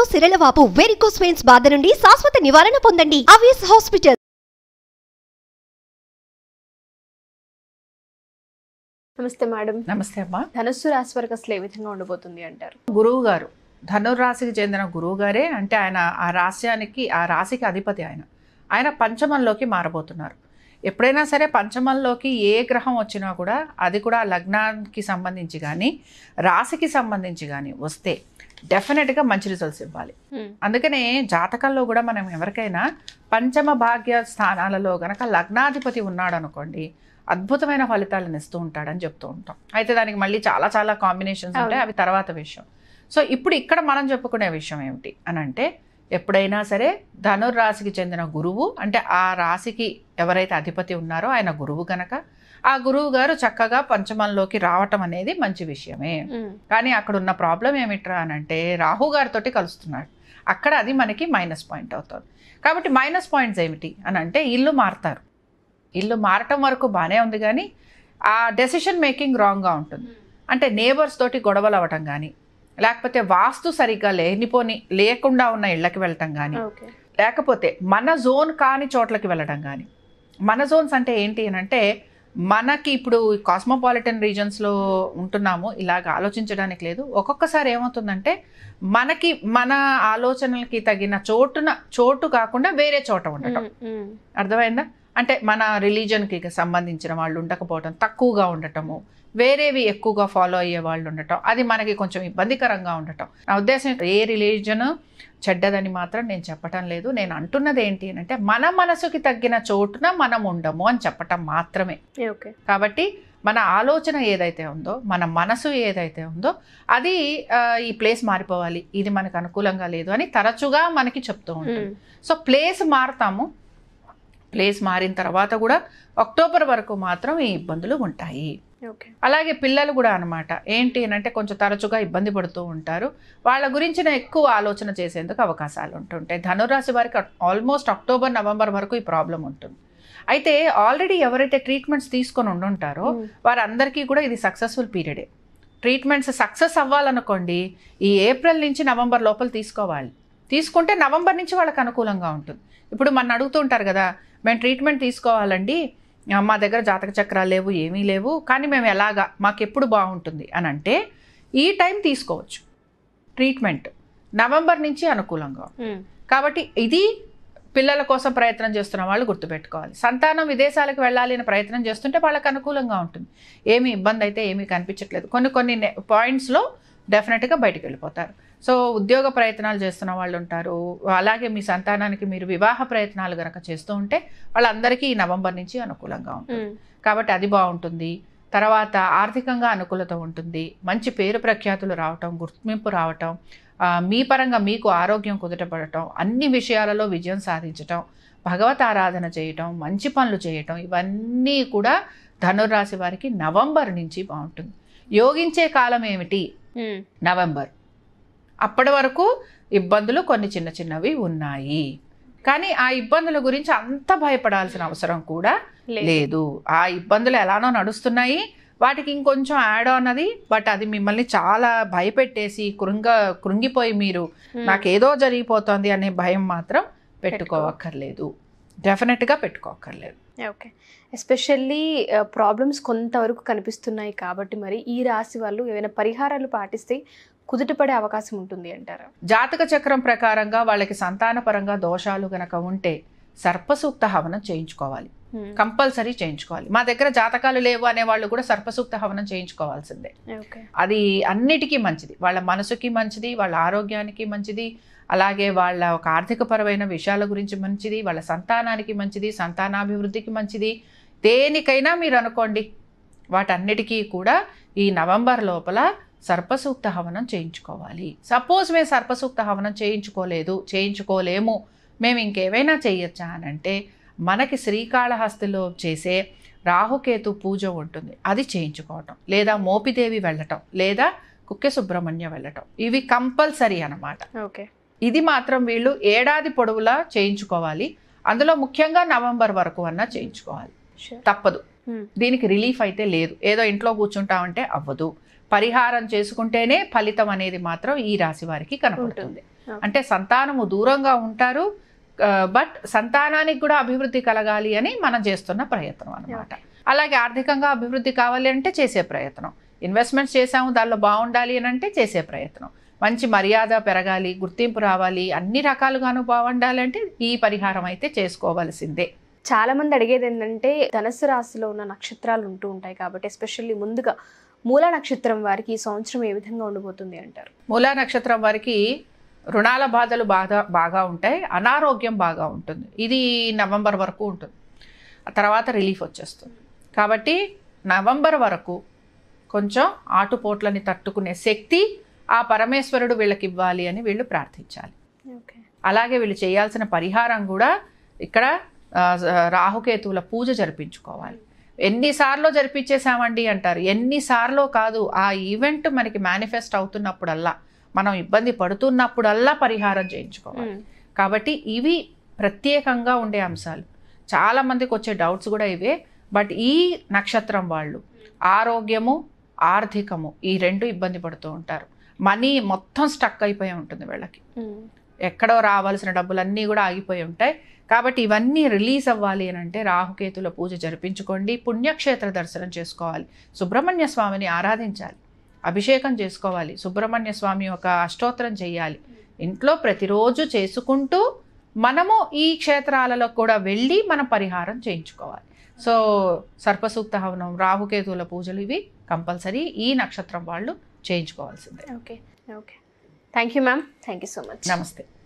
గుండెల్లో సిరలవాపు varicose veins బాధ నుండి శాశ్వత నివారణ పొందండి అవియస్ హాస్పిటల్ నమస్తే మేడం నమస్తే అమ్మా ధనుస్సు రాశి వరకు అసలు ఏ విధంగా ఉండబోతుంది అంటారు గురువు గారు ధనుర్రాశికి చెందిన గురువు గారే అంటే ఆయన ఆ రాశ్యానికి ఆ రాశికి అధిపతి ఆయన ఆయన పంచమంలోకి మారబోతున్నారు ఎప్పుడైనా సరే పంచమంలోకి ఏ గ్రహం వచ్చినా కూడా అది కూడా లగ్నానికి సంబంధించి కానీ రాశికి సంబంధించి కానీ వస్తే డెఫినెట్గా మంచి రిజల్ట్స్ ఇవ్వాలి అందుకనే జాతకంలో కూడా మనం ఎవరికైనా పంచమ భాగ్య స్థానాలలో గనక లగ్నాధిపతి ఉన్నాడు అనుకోండి అద్భుతమైన ఫలితాలను ఇస్తూ ఉంటాడని చెప్తూ ఉంటాం అయితే దానికి మళ్ళీ చాలా చాలా కాంబినేషన్స్ ఉంటాయి అవి తర్వాత విషయం సో ఇప్పుడు ఇక్కడ మనం చెప్పుకునే విషయం ఏమిటి అని అంటే ఎప్పుడైనా సరే ధనుర్రాశికి చెందిన గురువు అంటే ఆ రాశికి ఎవరైతే అధిపతి ఉన్నారో ఆయన గురువు కనుక ఆ గురువు గారు చక్కగా పంచమంలోకి రావటం అనేది మంచి విషయమే కానీ అక్కడ ఉన్న ప్రాబ్లం ఏమిట్రా అని అంటే రాహుగారితో కలుస్తున్నాడు అక్కడ అది మనకి మైనస్ పాయింట్ అవుతుంది కాబట్టి మైనస్ పాయింట్స్ ఏమిటి అని అంటే ఇల్లు మారుతారు ఇల్లు మారటం వరకు బాగానే ఉంది కానీ ఆ డెసిషన్ మేకింగ్ రాంగ్గా ఉంటుంది అంటే నేబర్స్ తోటి గొడవలు అవ్వటం కానీ లేకపోతే వాస్తు సరిగ్గా లేనిపోని లేకుండా ఉన్న ఇళ్ళకి వెళ్ళటం కానీ లేకపోతే మన జోన్ కాని చోట్లకి వెళ్ళడం కానీ మన జోన్స్ అంటే ఏంటి అని అంటే మనకి ఇప్పుడు కాస్మోపాలిటన్ రీజన్స్లో ఉంటున్నాము ఇలాగ ఆలోచించడానికి లేదు ఒక్కొక్కసారి ఏమవుతుందంటే మనకి మన ఆలోచనలకి తగిన చోటున చోటు కాకుండా వేరే చోట ఉండటం అర్థమైందా అంటే మన రిలీజన్కి సంబంధించిన వాళ్ళు ఉండకపోవటం తక్కువగా ఉండటము వేరేవి ఎక్కువగా ఫాలో అయ్యే వాళ్ళు ఉండటం అది మనకి కొంచెం ఇబ్బందికరంగా ఉండటం నా ఉద్దేశం ఏ రిలీజన్ చెడ్డదని మాత్రం నేను చెప్పటం లేదు నేను అంటున్నది ఏంటి అంటే మన మనసుకి తగ్గిన చోటున మనం ఉండము అని చెప్పటం మాత్రమే ఓకే కాబట్టి మన ఆలోచన ఏదైతే ఉందో మన మనసు ఏదైతే ఉందో అది ఈ ప్లేస్ మారిపోవాలి ఇది మనకు అనుకూలంగా లేదు అని తరచుగా మనకి చెప్తూ ఉంటుంది సో ప్లేస్ మారుతాము ప్లేస్ మారిన తర్వాత కూడా అక్టోబర్ వరకు మాత్రం ఈ ఇబ్బందులు ఉంటాయి అలాగే పిల్లలు కూడా అనమాట ఏంటి అంటే కొంచెం తరచుగా ఇబ్బంది పడుతూ ఉంటారు వాళ్ళ గురించిన ఎక్కువ ఆలోచన చేసేందుకు అవకాశాలు ఉంటుంటాయి ధనురాశి వారికి ఆల్మోస్ట్ అక్టోబర్ నవంబర్ వరకు ఈ ప్రాబ్లం ఉంటుంది అయితే ఆల్రెడీ ఎవరైతే ట్రీట్మెంట్స్ తీసుకొని ఉండుంటారో వారందరికీ కూడా ఇది సక్సెస్ఫుల్ పీరియడే ట్రీట్మెంట్స్ సక్సెస్ అవ్వాలనుకోండి ఈ ఏప్రిల్ నుంచి నవంబర్ లోపల తీసుకోవాలి తీసుకుంటే నవంబర్ నుంచి వాళ్ళకి అనుకూలంగా ఉంటుంది ఇప్పుడు మన అడుగుతూ ఉంటారు కదా మేము ట్రీట్మెంట్ తీసుకోవాలండి మా దగ్గర జాతక చక్రాలు లేవు ఏమీ లేవు కానీ మేము ఎలాగా ఎప్పుడు బాగుంటుంది అని అంటే ఈ టైం తీసుకోవచ్చు ట్రీట్మెంట్ నవంబర్ నుంచి అనుకూలంగా కాబట్టి ఇది పిల్లల కోసం ప్రయత్నం చేస్తున్న వాళ్ళు గుర్తుపెట్టుకోవాలి సంతానం విదేశాలకు వెళ్ళాలి అని ప్రయత్నం చేస్తుంటే వాళ్ళకి అనుకూలంగా ఉంటుంది ఏమీ ఇబ్బంది అయితే ఏమీ కనిపించట్లేదు కొన్ని కొన్ని పాయింట్స్లో డెఫినెట్గా బయటకు వెళ్ళిపోతారు సో ఉద్యోగ ప్రయత్నాలు చేస్తున్న వాళ్ళు ఉంటారు అలాగే మీ సంతానానికి మీరు వివాహ ప్రయత్నాలు కనుక చేస్తూ ఉంటే వాళ్ళందరికీ ఈ నవంబర్ నుంచి అనుకూలంగా ఉంటుంది కాబట్టి అది బాగుంటుంది తర్వాత ఆర్థికంగా అనుకూలత ఉంటుంది మంచి పేరు ప్రఖ్యాతులు రావటం గుర్తింపు రావటం మీ పరంగా మీకు ఆరోగ్యం కుదుటపడటం అన్ని విషయాలలో విజయం సాధించటం భగవత్ ఆరాధన చేయటం మంచి పనులు చేయటం ఇవన్నీ కూడా ధనుర్రాశి వారికి నవంబర్ నుంచి బాగుంటుంది యోగించే కాలం ఏమిటి నవంబర్ అప్పటి వరకు ఇబ్బందులు కొన్ని చిన్న చిన్నవి ఉన్నాయి కానీ ఆ ఇబ్బందుల గురించి అంత భయపడాల్సిన అవసరం కూడా లేదు ఆ ఇబ్బందులు ఎలానో నడుస్తున్నాయి వాటికి ఇంకొంచెం యాడ్ అన్నది బట్ అది మిమ్మల్ని చాలా భయపెట్టేసి కృంగ కృంగిపోయి మీరు నాకేదో జరిగిపోతుంది అనే భయం మాత్రం పెట్టుకోవక్కర్లేదు డెఫినెట్గా పెట్టుకోవక్కర్లేదు ఓకే ఎస్పెషల్లీ ప్రాబ్లమ్స్ కొంతవరకు కనిపిస్తున్నాయి కాబట్టి మరి ఈ రాశి వాళ్ళు ఏమైనా పరిహారాలు పాటిస్తే కుదుటపడే అవకాశం ఉంటుంది అంటారు జాతక చక్రం ప్రకారంగా వాళ్ళకి సంతానపరంగా దోషాలు గనక ఉంటే సర్పసూక్త హవనం చేయించుకోవాలి కంపల్సరీ చేయించుకోవాలి మా దగ్గర జాతకాలు లేవు అనే వాళ్ళు కూడా సర్పసూక్త హవనం చేయించుకోవాల్సిందే అది అన్నిటికీ మంచిది వాళ్ళ మనసుకి మంచిది వాళ్ళ ఆరోగ్యానికి మంచిది అలాగే వాళ్ళ ఒక ఆర్థికపరమైన విషయాల గురించి మంచిది వాళ్ళ సంతానానికి మంచిది సంతానాభివృద్ధికి మంచిది దేనికైనా మీరు అనుకోండి వాటన్నిటికీ కూడా ఈ నవంబర్ లోపల సర్పసూక్త హవనం చేయించుకోవాలి సపోజ్ మేము సర్పసూక్త హవనం చేయించుకోలేదు చేయించుకోలేము మేము ఇంకేవైనా చేయొచ్చా అని అంటే మనకి శ్రీకాళహస్తిలో చేసే రాహుకేతు పూజ ఉంటుంది అది చేయించుకోవటం లేదా మోపిదేవి వెళ్ళటం లేదా కుక్కె సుబ్రహ్మణ్య వెళ్ళటం ఇవి కంపల్సరీ అనమాట ఓకే ఇది మాత్రం వీళ్ళు ఏడాది పొడవులా చేయించుకోవాలి అందులో ముఖ్యంగా నవంబర్ వరకు అన్నా చేయించుకోవాలి తప్పదు hmm. దీనికి రిలీఫ్ అయితే లేదు ఏదో ఇంట్లో కూర్చుంటామంటే అవ్వదు పరిహారం చేసుకుంటేనే ఫలితం అనేది మాత్రం ఈ రాశి వారికి కనబడుతుంది అంటే సంతానము దూరంగా ఉంటారు బట్ సంతానానికి కూడా అభివృద్ధి కలగాలి అని మనం చేస్తున్న ప్రయత్నం అనమాట అలాగే ఆర్థికంగా అభివృద్ధి కావాలి అంటే చేసే ప్రయత్నం ఇన్వెస్ట్మెంట్స్ చేసాము దానిలో బాగుండాలి అని అంటే చేసే ప్రయత్నం మంచి మర్యాద పెరగాలి గుర్తింపు రావాలి అన్ని రకాలుగాను బాగుండాలంటే ఈ పరిహారం అయితే చేసుకోవాల్సిందే చాలా మంది అడిగేది ఏంటంటే ధనస్సు రాశిలో ఉన్న నక్షత్రాలు ఉంటూ ఉంటాయి కాబట్టి ఎస్పెషల్లీ ముందుగా మూల నక్షత్రం వారికి ఈ సంవత్సరం ఏ విధంగా ఉండబోతుంది అంటారు మూల నక్షత్రం వారికి రుణాల బాధలు బాగా బాగా ఉంటాయి అనారోగ్యం బాగా ఉంటుంది ఇది నవంబర్ వరకు ఉంటుంది ఆ తర్వాత రిలీఫ్ వచ్చేస్తుంది కాబట్టి నవంబర్ వరకు కొంచెం ఆటుపోట్లని తట్టుకునే శక్తి ఆ పరమేశ్వరుడు వీళ్ళకి ఇవ్వాలి అని వీళ్ళు ప్రార్థించాలి అలాగే వీళ్ళు చేయాల్సిన పరిహారం కూడా ఇక్కడ రాహుకేతువుల పూజ జరిపించుకోవాలి ఎన్నిసార్లు జరిపించేశామండి అంటారు ఎన్నిసార్లు కాదు ఆ ఈవెంట్ మనకి మేనిఫెస్ట్ అవుతున్నప్పుడల్లా మనం ఇబ్బంది పడుతున్నప్పుడల్లా పరిహారం చేయించుకోవాలి కాబట్టి ఇవి ప్రత్యేకంగా ఉండే అంశాలు చాలామందికి వచ్చే డౌట్స్ కూడా ఇవే బట్ ఈ నక్షత్రం వాళ్ళు ఆరోగ్యము ఆర్థికము ఈ రెండు ఇబ్బంది పడుతూ ఉంటారు మనీ మొత్తం స్టక్ అయిపోయి ఉంటుంది వీళ్ళకి ఎక్కడో రావాల్సిన డబ్బులన్నీ కూడా ఆగిపోయి ఉంటాయి కాబట్టి ఇవన్నీ రిలీజ్ అవ్వాలి అని అంటే రాహుకేతుల పూజ జరిపించుకోండి పుణ్యక్షేత్ర దర్శనం చేసుకోవాలి సుబ్రహ్మణ్య స్వామిని ఆరాధించాలి అభిషేకం చేసుకోవాలి సుబ్రహ్మణ్య స్వామి ఒక అష్టోత్తరం చేయాలి ఇంట్లో ప్రతిరోజు చేసుకుంటూ మనము ఈ క్షేత్రాలలో కూడా వెళ్ళి మనం పరిహారం చేయించుకోవాలి సో సర్పసూక్త హవనం రాహుకేతువుల పూజలు ఇవి కంపల్సరీ ఈ నక్షత్రం వాళ్ళు చేయించుకోవాల్సిందే okay okay Thank you, ma'am. Thank you so much. Namaste.